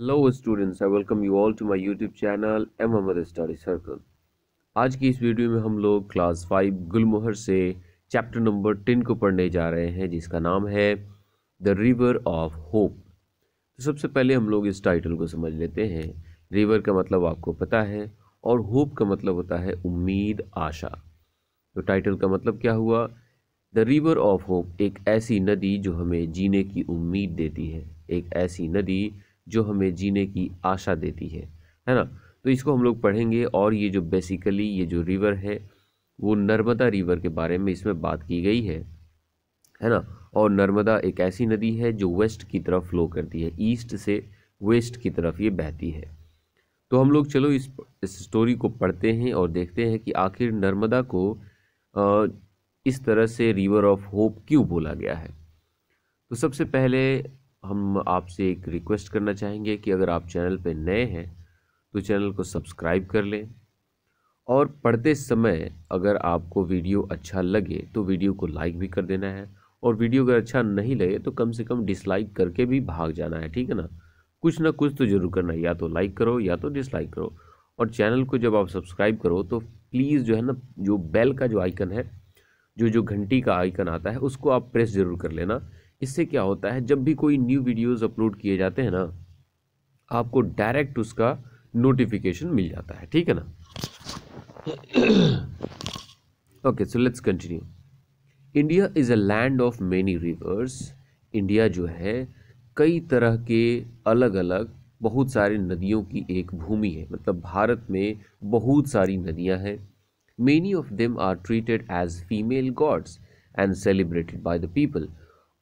Hello students I welcome you all to my YouTube channel M Ahmad study circle आज की इस video में हम लोग क्लास फाइव गुलमोहर से चैप्टर नंबर टेन को पढ़ने जा रहे हैं जिसका नाम है द रिवर ऑफ होप तो सबसे पहले हम लोग इस टाइटल को समझ लेते हैं रिवर का मतलब आपको पता है और होप का मतलब होता है उम्मीद आशा तो टाइटल का मतलब क्या हुआ द रिवर ऑफ होप एक ऐसी नदी जो हमें जीने की उम्मीद देती है एक ऐसी नदी जो हमें जीने की आशा देती है है ना तो इसको हम लोग पढ़ेंगे और ये जो बेसिकली ये जो रिवर है वो नर्मदा रिवर के बारे में इसमें बात की गई है है ना और नर्मदा एक ऐसी नदी है जो वेस्ट की तरफ फ्लो करती है ईस्ट से वेस्ट की तरफ ये बहती है तो हम लोग चलो इस इस स्टोरी को पढ़ते हैं और देखते हैं कि आखिर नर्मदा को आ, इस तरह से रिवर ऑफ होप क्यों बोला गया है तो सबसे पहले हम आपसे एक रिक्वेस्ट करना चाहेंगे कि अगर आप चैनल पर नए हैं तो चैनल को सब्सक्राइब कर लें और पढ़ते समय अगर आपको वीडियो अच्छा लगे तो वीडियो को लाइक भी कर देना है और वीडियो अगर अच्छा नहीं लगे तो कम से कम डिसलाइक करके भी भाग जाना है ठीक है ना कुछ ना कुछ तो ज़रूर करना है या तो लाइक करो या तो डिसलाइक करो और चैनल को जब आप सब्सक्राइब करो तो प्लीज़ जो है ना जो बेल का जो आइकन है जो जो घंटी का आइकन आता है उसको आप प्रेस ज़रूर कर लेना इससे क्या होता है जब भी कोई न्यू वीडियोस अपलोड किए जाते हैं ना आपको डायरेक्ट उसका नोटिफिकेशन मिल जाता है ठीक है ना okay so let's continue India is a land of many rivers India जो है कई तरह के अलग अलग बहुत सारे नदियों की एक भूमि है मतलब भारत में बहुत सारी नदियां हैं many of them are treated as female gods and celebrated by the people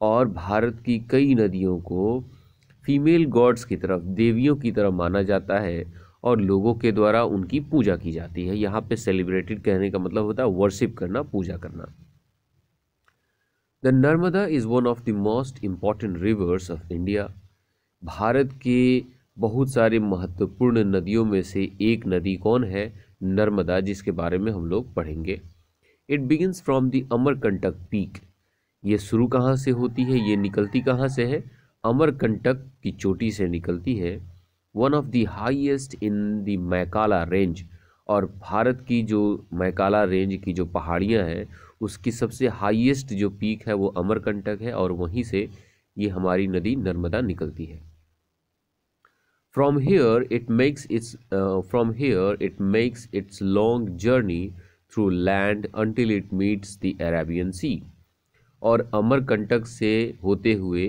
और भारत की कई नदियों को फीमेल गॉड्स की तरफ देवियों की तरफ माना जाता है और लोगों के द्वारा उनकी पूजा की जाती है यहाँ पे सेलिब्रेटेड कहने का मतलब होता है वर्शिप करना पूजा करना the Narmada is one of the most important rivers of India Bharat के बहुत सारे महत्वपूर्ण नदियों में से एक नदी कौन है नर्मदा जिसके बारे में हम लोग पढ़ेंगे it begins from the Amarkantak peak ये शुरू कहाँ से होती है ये निकलती कहाँ से है अमरकंटक की चोटी से निकलती है one of the highest in the Maikala range और भारत की जो मैकाला रेंज की जो पहाड़ियाँ हैं उसकी सबसे हाईएस्ट जो पीक है वो अमरकंटक है और वहीं से ये हमारी नदी नर्मदा निकलती है from here it makes its from here it makes its long journey through land until it meets the Arabian sea और अमरकंटक से होते हुए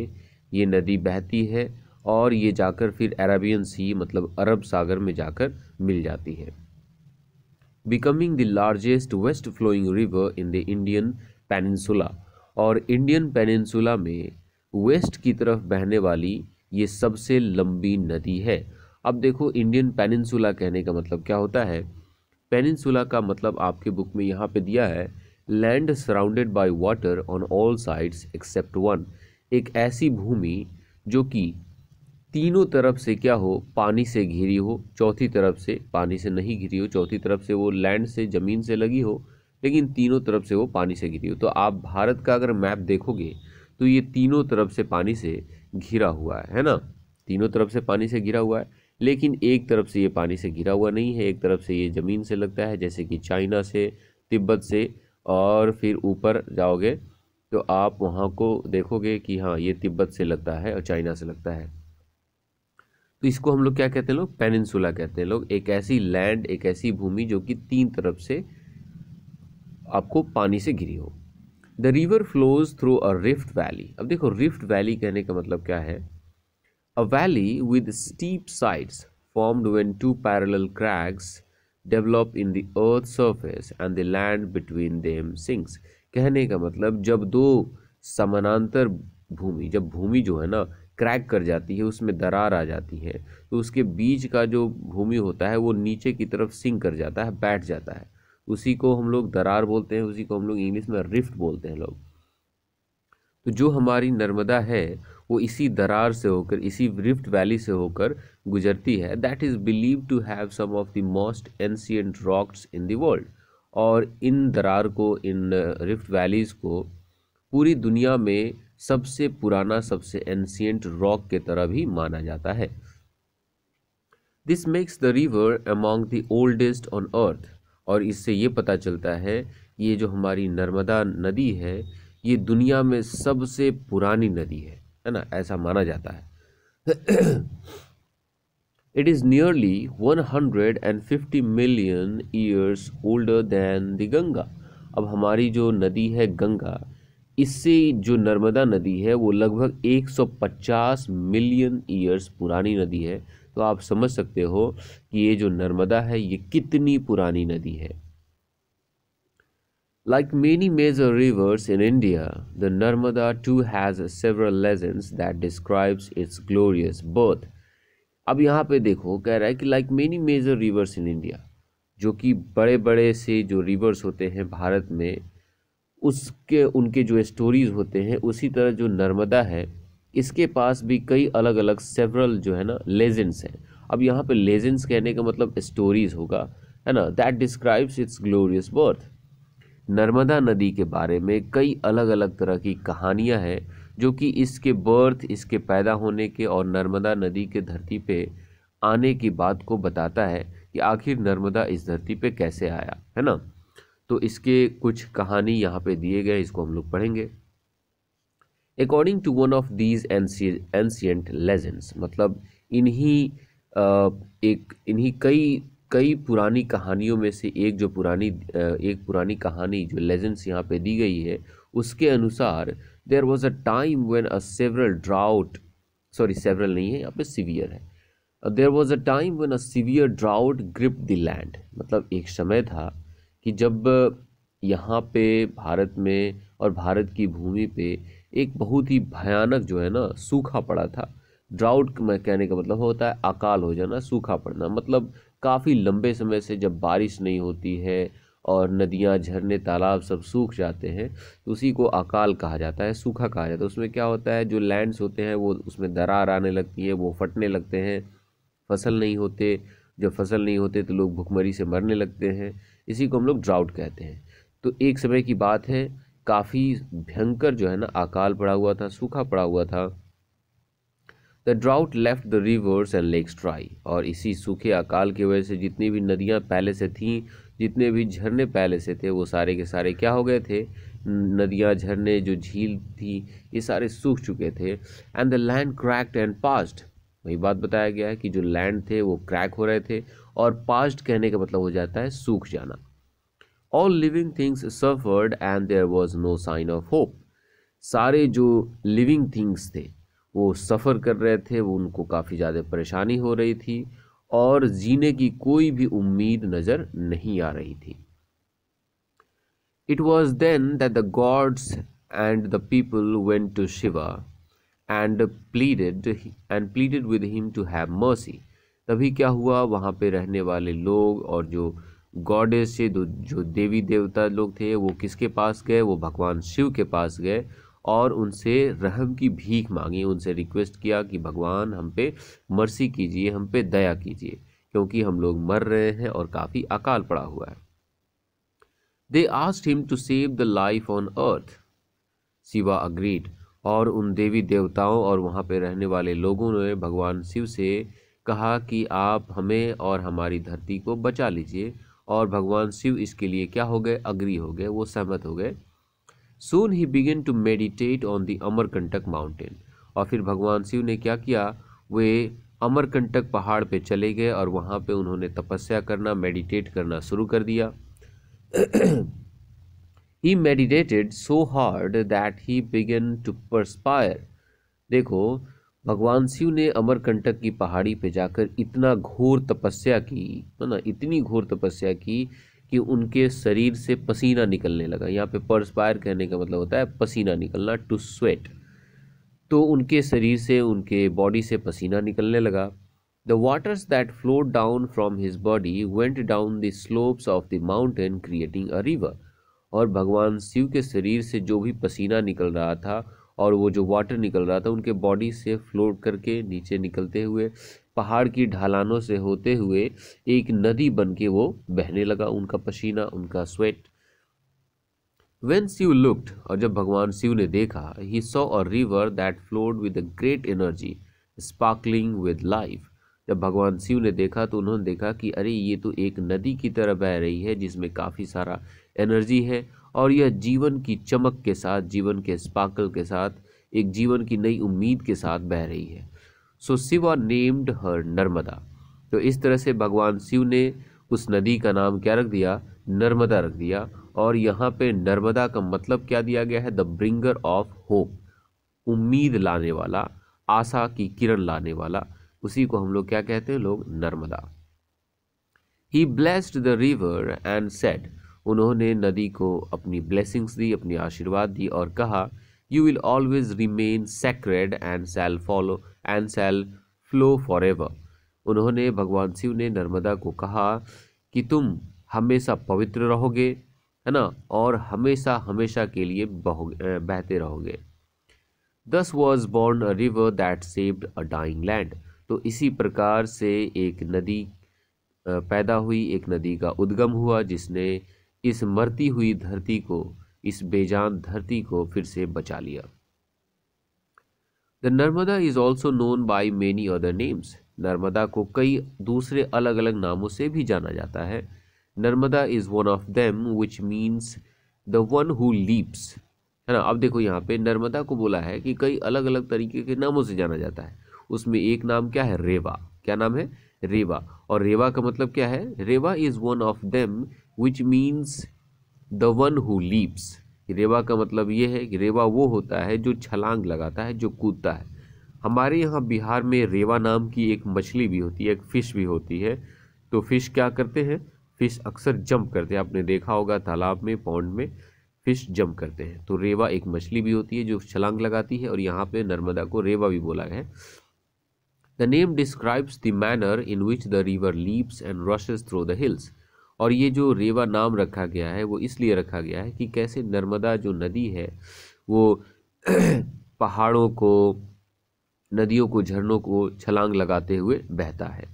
ये नदी बहती है और ये जाकर फिर अरबियन सी मतलब अरब सागर में जाकर मिल जाती है becoming the largest west flowing river in the Indian peninsula और इंडियन पेनिनसुला में वेस्ट की तरफ बहने वाली ये सबसे लंबी नदी है अब देखो इंडियन पेनिनसुला कहने का मतलब क्या होता है पेनिनसुला का मतलब आपके बुक में यहाँ पे दिया है land surrounded by water on all sides except one एक ऐसी भूमि जो कि तीनों तरफ से क्या हो पानी से घिरी हो चौथी तरफ से पानी से नहीं घिरी हो चौथी तरफ से वो लैंड से ज़मीन से लगी हो लेकिन तीनों तरफ से वो पानी से घिरी हो तो आप भारत का अगर मैप देखोगे तो ये तीनों तरफ से पानी से घिरा हुआ है है ना तीनों तरफ से पानी से घिरा हुआ है लेकिन एक तरफ से ये पानी से घिरा हुआ नहीं है एक तरफ से ये ज़मीन से लगता है जैसे कि चाइना से तिब्बत से और फिर ऊपर जाओगे तो आप वहाँ को देखोगे कि हाँ ये तिब्बत से लगता है और चाइना से लगता है तो इसको हम लोग क्या कहते हैं लोग पेनिनसुला कहते हैं लोग एक ऐसी लैंड एक ऐसी भूमि जो कि तीन तरफ से आपको पानी से घिरी हो the river flows through a rift valley अब देखो रिफ्ट वैली कहने का मतलब क्या है a valley with steep sides formed when two parallel cracks develop in the earth surface and the land between them sinks कहने का मतलब जब दो समानांतर भूमि जब भूमि जो है ना क्रैक कर जाती है उसमें दरार आ जाती है तो उसके बीच का जो भूमि होता है वो नीचे की तरफ सिंक कर जाता है बैठ जाता है उसी को हम लोग दरार बोलते हैं उसी को हम लोग इंग्लिश में रिफ्ट बोलते हैं लोग तो जो हमारी नर्मदा है वो इसी दरार से होकर इसी रिफ्ट वैली से होकर गुजरती है that is believe to have some of the most ancient rocks in the world और इन दरार को इन रिफ्ट वैलीज़ को पूरी दुनिया में सबसे पुराना सबसे एंशियंट रॉक के तरह भी माना जाता है this makes the river among the oldest on earth और इससे ये पता चलता है ये जो हमारी नर्मदा नदी है ये दुनिया में सबसे पुरानी नदी है है ना ऐसा माना जाता है it is nearly one hundred and fifty million years older than the Ganga अब हमारी जो नदी है गंगा इससे जो नर्मदा नदी है वो लगभग 150 मिलियन ईयर्स पुरानी नदी है तो आप समझ सकते हो कि ये जो नर्मदा है ये कितनी पुरानी नदी है Like many major rivers in India, the Narmada too has several legends that describes its glorious birth. अब यहाँ पे देखो कह रहा है कि like many major rivers in India जो कि बड़े बड़े से जो रिवर्स होते हैं भारत में उसके उनके जो स्टोरीज होते हैं उसी तरह जो नर्मदा है इसके पास भी कई अलग अलग सेवरल जो है ना लेजेंड्स हैं अब यहाँ पे लेजेंड्स कहने का मतलब स्टोरीज होगा है ना that describes its glorious birth Narmada नदी के बारे में कई अलग अलग तरह की कहानियां हैं जो कि इसके बर्थ इसके पैदा होने के और नर्मदा नदी के धरती पे आने की बात को बताता है कि आखिर नर्मदा इस धरती पे कैसे आया है ना तो इसके कुछ कहानी यहाँ पे दिए गए इसको हम लोग पढ़ेंगे according to one of these ancient legends मतलब इन्हीं एक इन्हीं कई कई पुरानी कहानियों में से एक जो पुरानी एक पुरानी कहानी जो लेजेंड्स यहाँ पे दी गई है उसके अनुसार there was a time when a several drought sorry several नहीं है यहाँ पे सीवियर है there was a time when a severe drought grip the land मतलब एक समय था कि जब यहाँ पे भारत में और भारत की भूमि पे एक बहुत ही भयानक जो है ना सूखा पड़ा था ड्राउट में कहने का मतलब होता है अकाल हो जाना सूखा पड़ना मतलब काफ़ी लंबे समय से जब बारिश नहीं होती है और नदियाँ झरने तालाब सब सूख जाते हैं तो उसी को अकाल कहा जाता है सूखा कहा जाता है उसमें क्या होता है जो लैंड्स होते हैं वो उसमें दरार आने लगती है वो फटने लगते हैं फसल नहीं होते जब फसल नहीं होते तो लोग भुखमरी से मरने लगते हैं इसी को हम लोग ड्राउट कहते हैं तो एक समय की बात है काफ़ी भयंकर जो है ना अकाल पड़ा हुआ था सूखा पड़ा हुआ था the drought left the rivers and lakes dry और इसी सूखे अकाल की वजह से जितनी भी नदियाँ पहले से थीं जितने भी झरने पहले से थे वो सारे के सारे क्या हो गए थे नदियाँ झरने जो झील थी ये सारे सूख चुके थे and the land cracked and past वही बात बताया गया है कि जो लैंड थे वो क्रैक हो रहे थे और पास्ट कहने का मतलब हो जाता है सूख जाना all living things suffered and there was no sign of hope सारे जो लिविंग थिंग्स थे वो सफ़र कर रहे थे वो उनको काफ़ी ज़्यादा परेशानी हो रही थी और जीने की कोई भी उम्मीद नज़र नहीं आ रही थी it was then that the gods and the people went to Shiva and pleaded and pleaded with him to have mercy तभी क्या हुआ वहाँ पे रहने वाले लोग और जो गॉडेस से जो देवी देवता लोग थे वो किसके पास गए वो भगवान शिव के पास गए और उनसे रहम की भीख मांगी उनसे रिक्वेस्ट किया कि भगवान हम पे मर्सी कीजिए हम पे दया कीजिए क्योंकि हम लोग मर रहे हैं और काफ़ी अकाल पड़ा हुआ है they asked him to save the life on earth Shiva agreed और उन देवी देवताओं और वहाँ पे रहने वाले लोगों ने भगवान शिव से कहा कि आप हमें और हमारी धरती को बचा लीजिए और भगवान शिव इसके लिए क्या हो गए अग्री हो गए वो सहमत हो गए soon he began to meditate on the Amarkantak mountain और फिर भगवान शिव ने क्या किया वे अमरकंटक पहाड़ पे चले गए और वहाँ पे उन्होंने तपस्या करना मेडिटेट करना शुरू कर दिया he meditated so hard that he began to perspire देखो भगवान शिव ने अमरकंटक की पहाड़ी पे जाकर इतना घोर तपस्या की है ना इतनी घोर तपस्या की कि उनके शरीर से पसीना निकलने लगा यहाँ पे परस्पायर कहने का मतलब होता है पसीना निकलना टू स्वेट तो उनके शरीर से उनके बॉडी से पसीना निकलने लगा the waters that flow down from his body went down the slopes of the mountain creating a river और भगवान शिव के शरीर से जो भी पसीना निकल रहा था और वो जो वाटर निकल रहा था उनके बॉडी से फ्लोट करके नीचे निकलते हुए पहाड़ की ढालानों से होते हुए एक नदी बन के वो बहने लगा उनका पसीना उनका स्वेट वेन शिव लुक्ड और जब भगवान शिव ने देखा he saw a river that flowed with great energy sparkling with life जब भगवान शिव ने देखा तो उन्होंने देखा कि अरे ये तो एक नदी की तरह बह रही है जिसमें काफ़ी सारा एनर्जी है और यह जीवन की चमक के साथ जीवन के स्पार्कल के साथ एक जीवन की नई उम्मीद के साथ बह रही है so Shiva named her Narmada तो इस तरह से भगवान शिव ने उस नदी का नाम क्या रख दिया नर्मदा रख दिया और यहाँ पे नर्मदा का मतलब क्या दिया गया है द ब्रिंगर ऑफ होप उम्मीद लाने वाला आशा की किरण लाने वाला उसी को हम लोग क्या कहते हैं लोग Narmada he blessed the river and set उन्होंने नदी को अपनी ब्लेसिंग्स दी अपनी आशीर्वाद दी और कहा you will always remain sacred and shall follow and shall flow forever उन्होंने भगवान शिव ने नर्मदा को कहा कि तुम हमेशा पवित्र रहोगे है ना और हमेशा हमेशा के लिए बहते रहोगे thus was born a river that saved a dying land तो इसी प्रकार से एक नदी पैदा हुई एक नदी का उद्गम हुआ जिसने इस मरती हुई धरती को इस बेजान धरती को फिर से बचा लिया the Narmada is also known by many other names Narmada को कई दूसरे अलग अलग नामों से भी जाना जाता है Narmada is one of them which means the one who leaps है ना अब देखो यहाँ पे नर्मदा को बोला है कि कई अलग अलग तरीके के नामों से जाना जाता है उसमें एक नाम क्या है रेवा क्या नाम है रेवा और रेवा का मतलब क्या है Reva is one of them which means the one who leaps Reva का मतलब ये है कि रेवा वो होता है जो छलांग लगाता है जो कूदता है हमारे यहाँ बिहार में रेवा नाम की एक मछली भी होती है एक फ़िश भी होती है तो फ़िश क्या करते हैं फ़िश अक्सर जंप करते हैं आपने देखा होगा तालाब में पौंड में फ़िश जंप करते हैं तो रेवा एक मछली भी होती है जो छलांग लगाती है और यहाँ पे नर्मदा को रेवा भी बोला है the name describes the manner in which the river leaps and rushes through the hills और ये जो रेवा नाम रखा गया है वो इसलिए रखा गया है कि कैसे नर्मदा जो नदी है वो पहाड़ों को नदियों को झरनों को छलांग लगाते हुए बहता है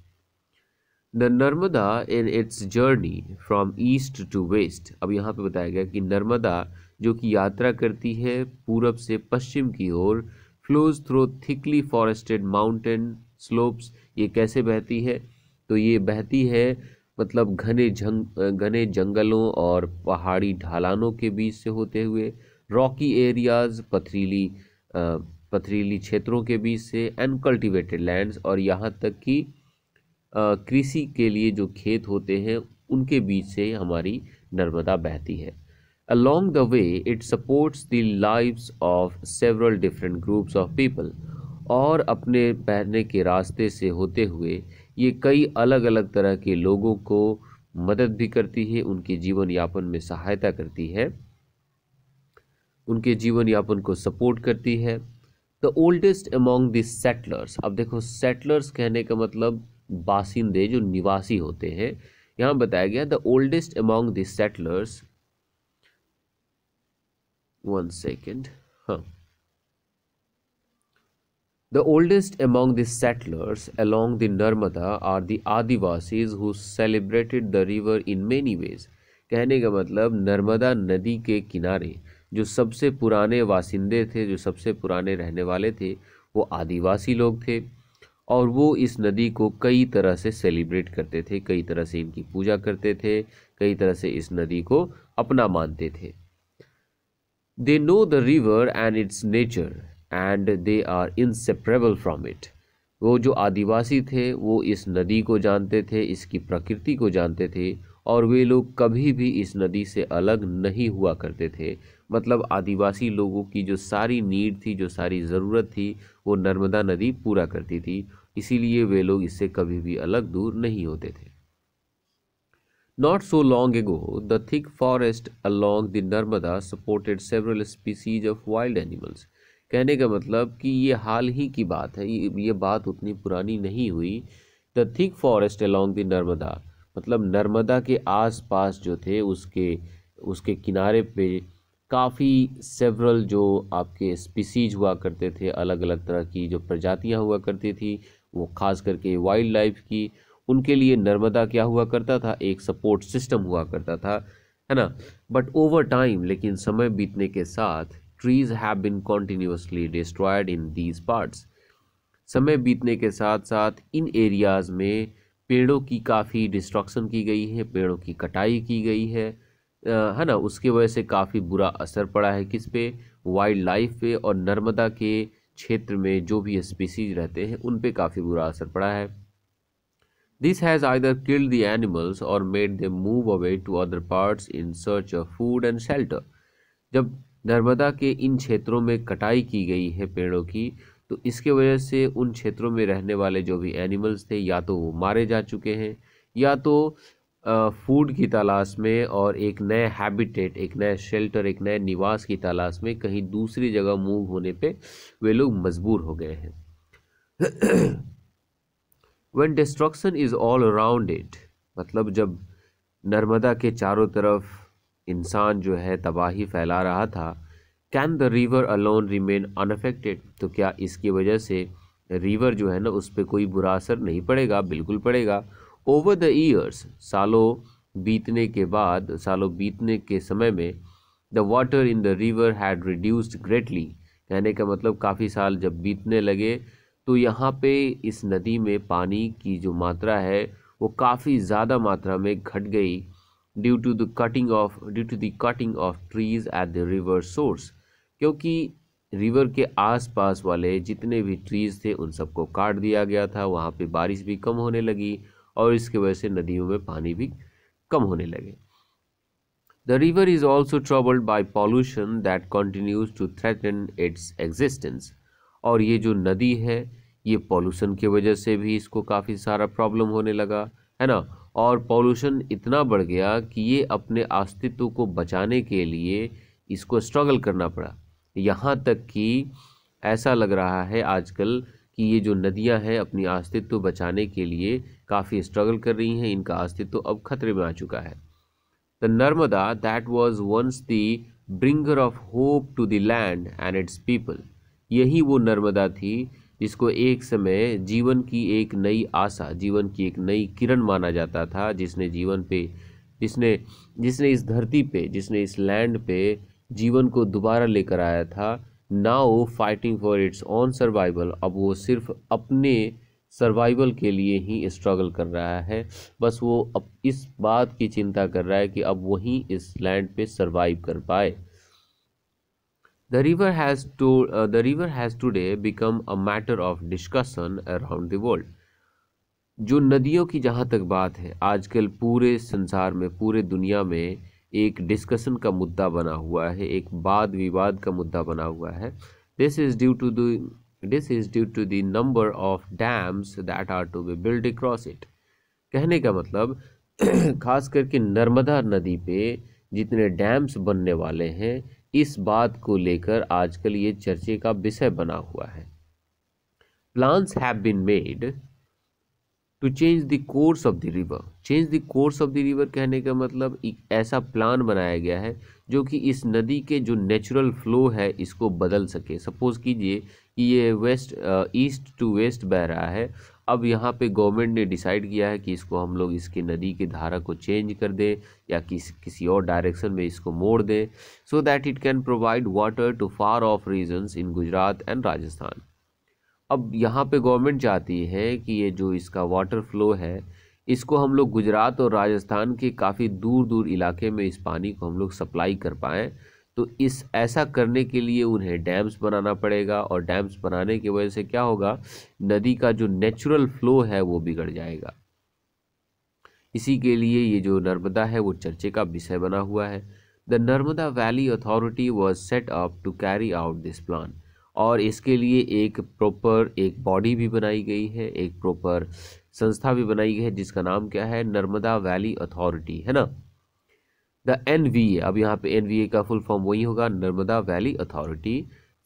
the Narmada in its journey from east to west अब यहाँ पे बताया गया कि नर्मदा जो कि यात्रा करती है पूरब से पश्चिम की ओर flows through thickly forested mountain slopes ये कैसे बहती है तो ये बहती है मतलब घने जंग घने जंगलों और पहाड़ी ढालानों के बीच से होते हुए रॉकी एरियाज पथरीली पथरीली क्षेत्रों के बीच से अनकल्टिवेटेड लैंड्स और यहाँ तक कि कृषि के लिए जो खेत होते हैं उनके बीच से हमारी नर्मदा बहती है along the way it supports the lives of several different groups of people और अपने पहनने के रास्ते से होते हुए ये कई अलग अलग तरह के लोगों को मदद भी करती है उनके जीवन यापन में सहायता करती है उनके जीवन यापन को सपोर्ट करती है the oldest among the settlers अब देखो सेटलर्स कहने का मतलब बासिंदे जो निवासी होते हैं यहां बताया गया the oldest among the settlers one second हाँ The oldest among the settlers along the Narmada are the Adivasis who celebrated the river in many ways. कहने का मतलब नर्मदा नदी के किनारे जो सबसे पुराने वासिंदे थे जो सबसे पुराने रहने वाले थे वो आदिवासी लोग थे और वो इस नदी को कई तरह से सेलिब्रेट करते थे कई तरह से इनकी पूजा करते थे कई तरह से इस नदी को अपना मानते थे they know the river and its nature and they are inseparable from it वो जो आदिवासी थे वो इस नदी को जानते थे इसकी प्रकृति को जानते थे और वे लोग कभी भी इस नदी से अलग नहीं हुआ करते थे मतलब आदिवासी लोगों की जो सारी नीड थी जो सारी ज़रूरत थी वो नर्मदा नदी पूरा करती थी इसीलिए वे लोग इससे कभी भी अलग दूर नहीं होते थे not so long ago the thick forest along the Narmada supported several species of wild animals कहने का मतलब कि ये हाल ही की बात है ये बात उतनी पुरानी नहीं हुई the thick forest along the Narmada मतलब नर्मदा के आसपास जो थे उसके उसके किनारे पे काफ़ी सेवरल जो आपके स्पीसीज हुआ करते थे अलग अलग तरह की जो प्रजातियां हुआ करती थी वो खास करके वाइल्ड लाइफ की उनके लिए नर्मदा क्या हुआ करता था एक सपोर्ट सिस्टम हुआ करता था है ना बट ओवर टाइम लेकिन समय बीतने के साथ trees have been continuously destroyed in these parts समय बीतने के साथ साथ इन एरियाज़ में पेड़ों की काफ़ी डिस्ट्रक्शन की गई है पेड़ों की कटाई की गई है है ना उसके वजह से काफ़ी बुरा असर पड़ा है किस पे वाइल्ड लाइफ पे और नर्मदा के क्षेत्र में जो भी स्पीसीज रहते हैं उन पे काफ़ी बुरा असर पड़ा है this has either killed the animals और made them move away to other parts in search of food and shelter जब नर्मदा के इन क्षेत्रों में कटाई की गई है पेड़ों की तो इसके वजह से उन क्षेत्रों में रहने वाले जो भी एनिमल्स थे या तो वो मारे जा चुके हैं या तो फूड की तलाश में और एक नए हैबिटेट एक नए शेल्टर एक नए निवास की तलाश में कहीं दूसरी जगह मूव होने पे वे लोग मजबूर हो गए हैं when destruction is all around it मतलब जब नर्मदा के चारों तरफ इंसान जो है तबाही फैला रहा था can the river alone remain unaffected तो क्या इसकी वजह से रिवर जो है ना उस पर कोई बुरा असर नहीं पड़ेगा बिल्कुल पड़ेगा ओवर द ईयर्स सालों बीतने के बाद सालों बीतने के समय में the water in the river had reduced greatly कहने का मतलब काफ़ी साल जब बीतने लगे तो यहाँ पे इस नदी में पानी की जो मात्रा है वो काफ़ी ज़्यादा मात्रा में घट गई due to the cutting of due to the cutting of trees at the river source क्योंकि रिवर के आसपास वाले जितने भी ट्रीज़ थे उन सबको काट दिया गया था वहाँ पे बारिश भी कम होने लगी और इसके वजह से नदियों में पानी भी कम होने लगे the river is also troubled by pollution that continues to threaten its existence और ये जो नदी है ये पॉल्यूशन की वजह से भी इसको काफ़ी सारा प्रॉब्लम होने लगा है ना और पॉल्यूशन इतना बढ़ गया कि ये अपने अस्तित्व को बचाने के लिए इसको स्ट्रगल करना पड़ा यहाँ तक कि ऐसा लग रहा है आजकल कि ये जो नदियाँ हैं अपनी अस्तित्व बचाने के लिए काफ़ी स्ट्रगल कर रही हैं इनका अस्तित्व अब खतरे में आ चुका है the Narmada that was once the bringer of hope to the land and its people यही वो नर्मदा थी जिसको एक समय जीवन की एक नई आशा जीवन की एक नई किरण माना जाता था जिसने जीवन पे जिसने जिसने इस धरती पे जिसने इस लैंड पे जीवन को दोबारा लेकर आया था now fighting for its own survival अब वो सिर्फ अपने सर्वाइवल के लिए ही स्ट्रगल कर रहा है बस वो अब इस बात की चिंता कर रहा है कि अब वही इस लैंड पे सर्वाइव कर पाए The river has to uh, the river has today become a matter of discussion around the world. जो नदियों की जहाँ तक बात है आजकल पूरे संसार में पूरे दुनिया में एक डिस्कशन का मुद्दा बना हुआ है एक वाद विवाद का मुद्दा बना हुआ है this is due to this is due to the number of dams that are to be build across it कहने का मतलब खास करके नर्मदा नदी पे जितने डैम्स बनने वाले हैं इस बात को लेकर आजकल ये चर्चे का विषय बना हुआ है plans have been made to change the course of the river change the course of the river कहने का मतलब एक ऐसा प्लान बनाया गया है जो कि इस नदी के जो नेचुरल फ्लो है इसको बदल सके सपोज़ कीजिए कि ये वेस्ट ईस्ट टू वेस्ट बह रहा है अब यहाँ पे गवर्नमेंट ने डिसाइड किया है कि इसको हम लोग इसके नदी के धारा को चेंज कर दें या किस किसी और डायरेक्शन में इसको मोड़ दें so that it can provide water to far off regions in Gujarat and Rajasthan अब यहाँ पे गवर्नमेंट चाहती है कि ये जो इसका वाटर फ्लो है इसको हम लोग गुजरात और राजस्थान के काफ़ी दूर दूर इलाके में इस पानी को हम लोग सप्लाई कर पाएँ तो इस ऐसा करने के लिए उन्हें डैम्स बनाना पड़ेगा और डैम्स बनाने की वजह से क्या होगा नदी का जो नेचुरल फ्लो है वो बिगड़ जाएगा इसी के लिए ये जो नर्मदा है वो चर्चे का विषय बना हुआ है the Narmada valley authority was set up to carry out this plan और इसके लिए एक प्रॉपर एक बॉडी भी बनाई गई है एक प्रॉपर संस्था भी बनाई गई है जिसका नाम क्या है नर्मदा वैली अथॉरिटी है ना द एन वी ए अब यहाँ पे एन वी ए का फुल फॉर्म वही होगा Narmada valley authority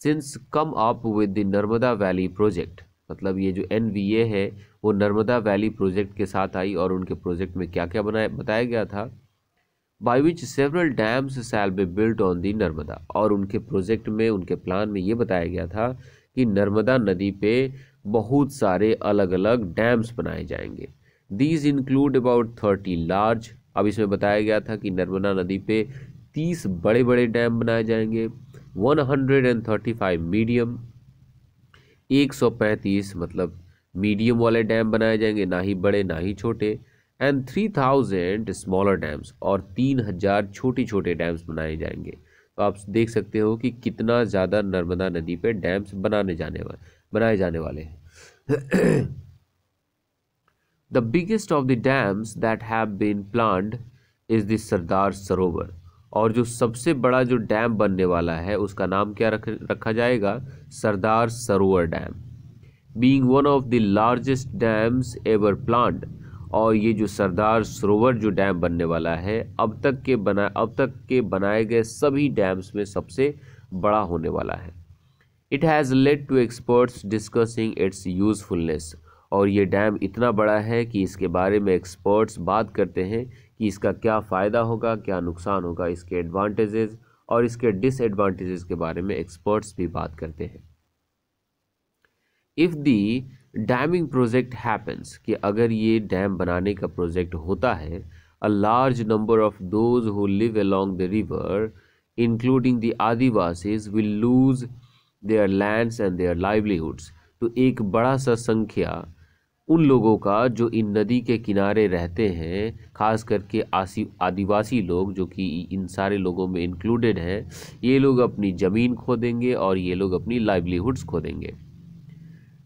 since come up with the Narmada valley project मतलब ये जो एन वी ए है वो नर्मदा वैली प्रोजेक्ट के साथ आई और उनके प्रोजेक्ट में क्या क्या बनाया बताया गया था by which several dams shall be built on the Narmada और उनके प्रोजेक्ट में उनके प्लान में ये बताया गया था कि नर्मदा नदी पे बहुत सारे अलग अलग डैम्स बनाए जाएंगे these include about thirty large अब इसमें बताया गया था कि नर्मदा नदी पे 30 बड़े बड़े डैम बनाए जाएंगे 135 मीडियम 135 मतलब मीडियम वाले डैम बनाए जाएंगे ना ही बड़े ना ही छोटे and three thousand smaller dams और तीन हजार छोटे छोटे डैम्स बनाए जाएंगे तो आप देख सकते हो कि कितना ज़्यादा नर्मदा नदी पे डैम्स बनाने जाने वाले बनाए जाने वाले हैं The biggest of the dams that have been planned is the सरदार सरोवर और जो सबसे बड़ा जो डैम बनने वाला है उसका नाम क्या रख रखा जाएगा Sardar Sarovar dam being one of the largest dams ever planned और ये जो सरदार सरोवर जो डैम बनने वाला है अब तक के बना अब तक के बनाए गए सभी डैम्स में सबसे बड़ा होने वाला है it has led to experts discussing its usefulness और ये डैम इतना बड़ा है कि इसके बारे में एक्सपर्ट्स बात करते हैं कि इसका क्या फ़ायदा होगा क्या नुकसान होगा इसके एडवांटेजेस और इसके डिसएडवांटेजेस के बारे में एक्सपर्ट्स भी बात करते हैं if the damming project happens कि अगर ये डैम बनाने का प्रोजेक्ट होता है a large number of those who live along the river including the Adivasis will lose their lands and their livelihoods तो एक बड़ा सा संख्या उन लोगों का जो इन नदी के किनारे रहते हैं खास करके आसी आदिवासी लोग जो कि इन सारे लोगों में इंक्लूडेड हैं ये लोग अपनी ज़मीन खो देंगे और ये लोग अपनी लाइवलीहुड्स खो देंगे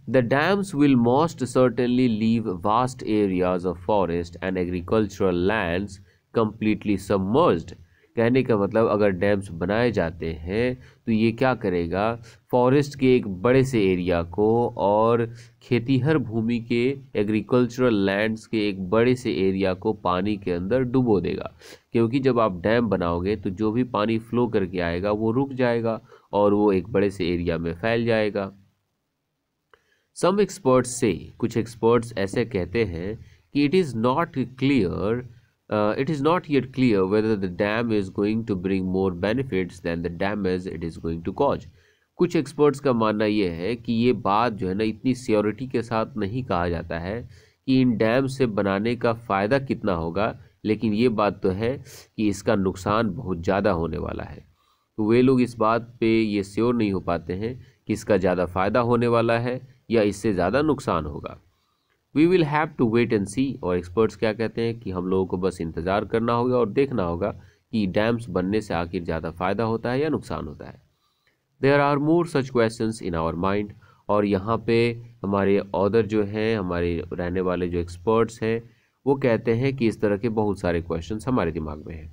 the dams will most certainly leave vast areas of forest and agricultural lands completely submerged कहने का मतलब अगर डैम्स बनाए जाते हैं तो ये क्या करेगा फॉरेस्ट के एक बड़े से एरिया को और खेतीहर भूमि के एग्रीकल्चरल लैंड्स के एक बड़े से एरिया को पानी के अंदर डुबो देगा क्योंकि जब आप डैम बनाओगे तो जो भी पानी फ्लो करके आएगा वो रुक जाएगा और वो एक बड़े से एरिया में फैल जाएगा सम एक्सपर्ट्स से कुछ एक्सपर्ट्स ऐसे कहते हैं कि it is not clear Uh, it is not yet clear whether the dam is going to bring more benefits than the damage it is going to cause. कुछ एक्सपर्ट्स का मानना यह है कि ये बात जो है ना इतनी सियोरिटी के साथ नहीं कहा जाता है कि इन डैम से बनाने का फ़ायदा कितना होगा लेकिन ये बात तो है कि इसका नुकसान बहुत ज़्यादा होने वाला है तो वे लोग इस बात पे ये श्योर नहीं हो पाते हैं कि इसका ज़्यादा फ़ायदा होने वाला है या इससे ज़्यादा नुकसान होगा we will have to wait and see और एक्सपर्ट्स क्या कहते हैं कि हम लोगों को बस इंतज़ार करना होगा और देखना होगा कि डैम्स बनने से आखिर ज़्यादा फ़ायदा होता है या नुकसान होता है there are more such question in our mind और यहाँ पे हमारे ऑदर जो हैं हमारे रहने वाले जो एक्सपर्ट्स हैं वो कहते हैं कि इस तरह के बहुत सारे क्वेश्चन हमारे दिमाग में हैं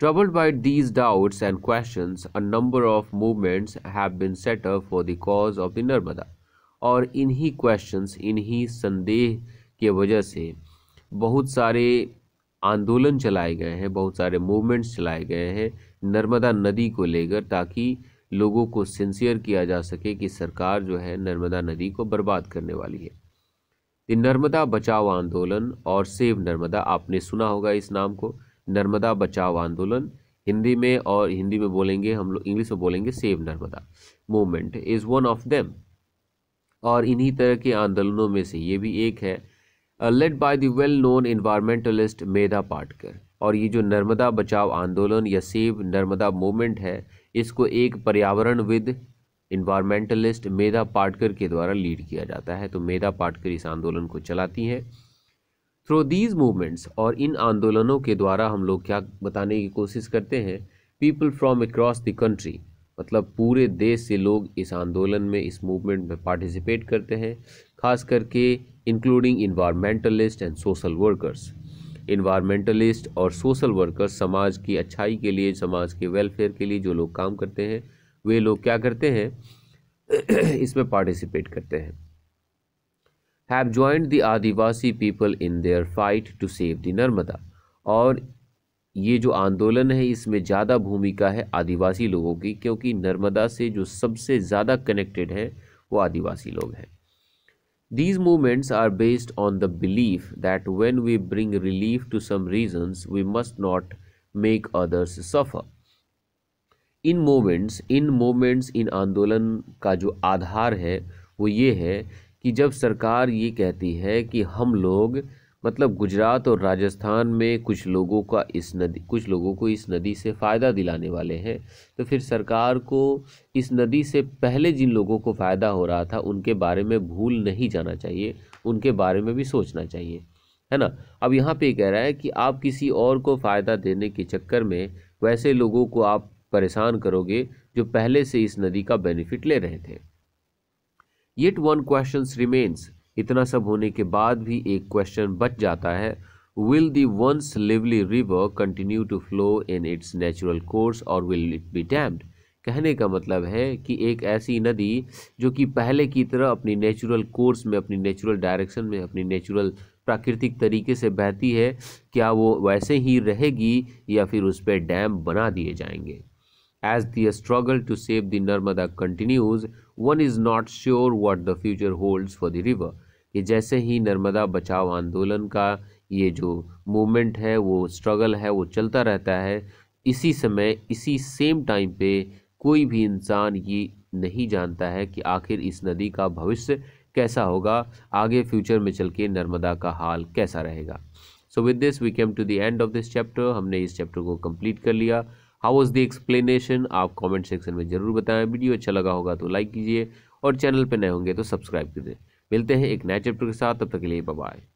troubled by these doubts and question a number of movements have been set up for for the cause of the और इन्हीं क्वेश्चंस इन्हीं संदेह के वजह से बहुत सारे आंदोलन चलाए गए हैं बहुत सारे मूवमेंट्स चलाए गए हैं नर्मदा नदी को लेकर ताकि लोगों को सिंसियर किया जा सके कि सरकार जो है नर्मदा नदी को बर्बाद करने वाली है ये नर्मदा बचाओ आंदोलन और सेव नर्मदा आपने सुना होगा इस नाम को नर्मदा बचाओ आंदोलन हिंदी में और हिंदी में बोलेंगे हम लोग इंग्लिश में बोलेंगे save Narmada movement is one of them और इन्हीं तरह के आंदोलनों में से ये भी एक है led by the well known environmentalist Medha Patkar और ये जो नर्मदा बचाव आंदोलन या सेव नर्मदा मूवमेंट है इसको एक पर्यावरणविद इन्वायरमेंटलिस्ट मेधा पाटकर के द्वारा लीड किया जाता है तो मेधा पाटकर इस आंदोलन को चलाती हैं थ्रू दीज मूवमेंट्स और इन आंदोलनों के द्वारा हम लोग क्या बताने की कोशिश करते हैं people from across the country मतलब पूरे देश से लोग इस आंदोलन में इस मूवमेंट में पार्टिसिपेट करते हैं खास करके including environmentalist and social workers environmentalist और सोशल वर्कर्स समाज की अच्छाई के लिए समाज के वेलफेयर के लिए जो लोग काम करते हैं वे लोग क्या करते हैं इसमें पार्टिसिपेट करते हैं have joined the Adivasi people in their fight to save the Narmada और ये जो आंदोलन है इसमें ज़्यादा भूमिका है आदिवासी लोगों की क्योंकि नर्मदा से जो सबसे ज़्यादा कनेक्टेड है वो आदिवासी लोग हैं these movements are based on the belief that when we bring relief to some regions we must not make others suffer in moments in moments in आंदोलन का जो आधार है वो ये है कि जब सरकार ये कहती है कि हम लोग मतलब गुजरात और राजस्थान में कुछ लोगों का इस नदी कुछ लोगों को इस नदी से फ़ायदा दिलाने वाले हैं तो फिर सरकार को इस नदी से पहले जिन लोगों को फ़ायदा हो रहा था उनके बारे में भूल नहीं जाना चाहिए उनके बारे में भी सोचना चाहिए है ना अब यहाँ पे कह रहा है कि आप किसी और को फ़ायदा देने के चक्कर में वैसे लोगों को आप परेशान करोगे जो पहले से इस नदी का बेनिफिट ले रहे थे येट वन क्वेश्चन रिमेन्स इतना सब होने के बाद भी एक क्वेश्चन बच जाता है will the once lively river continue to flow in its natural course और विल इट बी डैम्ड कहने का मतलब है कि एक ऐसी नदी जो कि पहले की तरह अपनी नेचुरल कोर्स में अपनी नेचुरल डायरेक्शन में अपनी नेचुरल प्राकृतिक तरीके से बहती है क्या वो वैसे ही रहेगी या फिर उस पर डैम बना दिए जाएंगे as the struggle to save the Narmada continues one is not sure what the future holds for the river कि जैसे ही नर्मदा बचाओ आंदोलन का ये जो मूवमेंट है वो स्ट्रगल है वो चलता रहता है इसी समय इसी सेम टाइम पे कोई भी इंसान ये नहीं जानता है कि आखिर इस नदी का भविष्य कैसा होगा आगे फ्यूचर में चल के नर्मदा का हाल कैसा रहेगा so with this we came to the end of this chapter हमने इस चैप्टर को कंप्लीट कर लिया हाउ वॉज द एक्सप्लेनेशन आप कमेंट सेक्शन में ज़रूर बताएं वीडियो अच्छा लगा होगा तो लाइक कीजिए और चैनल पर नए होंगे तो सब्सक्राइब कीजिए मिलते हैं एक नए चैप्टर के साथ तब तक के लिए बाय